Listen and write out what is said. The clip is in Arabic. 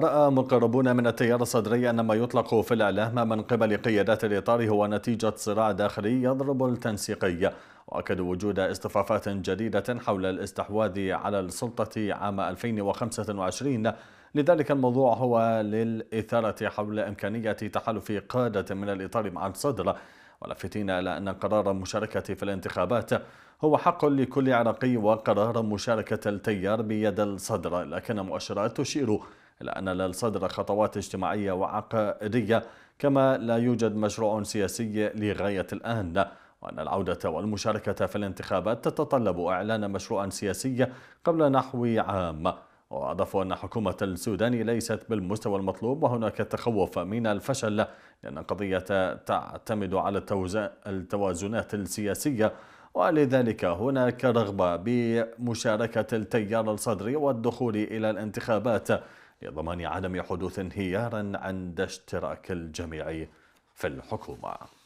رأى مقربون من التيار الصدري أن ما يطلق في الإعلام من قبل قيادات الإطار هو نتيجة صراع داخلي يضرب التنسيقية وأكدوا وجود اصطفافات جديدة حول الاستحواذ على السلطة عام 2025 لذلك الموضوع هو للإثارة حول إمكانية تحالف قادة من الإطار مع الصدر ولفتين إلى أن قرار المشاركة في الانتخابات هو حق لكل عراقي وقرار مشاركة التيار بيد الصدر لكن مؤشرات تشير إلا أن للصدر خطوات اجتماعية وعقائدية كما لا يوجد مشروع سياسي لغاية الآن وأن العودة والمشاركة في الانتخابات تتطلب إعلان مشروع سياسي قبل نحو عام وأضافوا أن حكومة السودان ليست بالمستوى المطلوب وهناك تخوف من الفشل لأن القضية تعتمد على التوازنات السياسية ولذلك هناك رغبة بمشاركة التيار الصدري والدخول إلى الانتخابات لضمان عدم حدوث انهيار عند اشتراك الجميع في الحكومة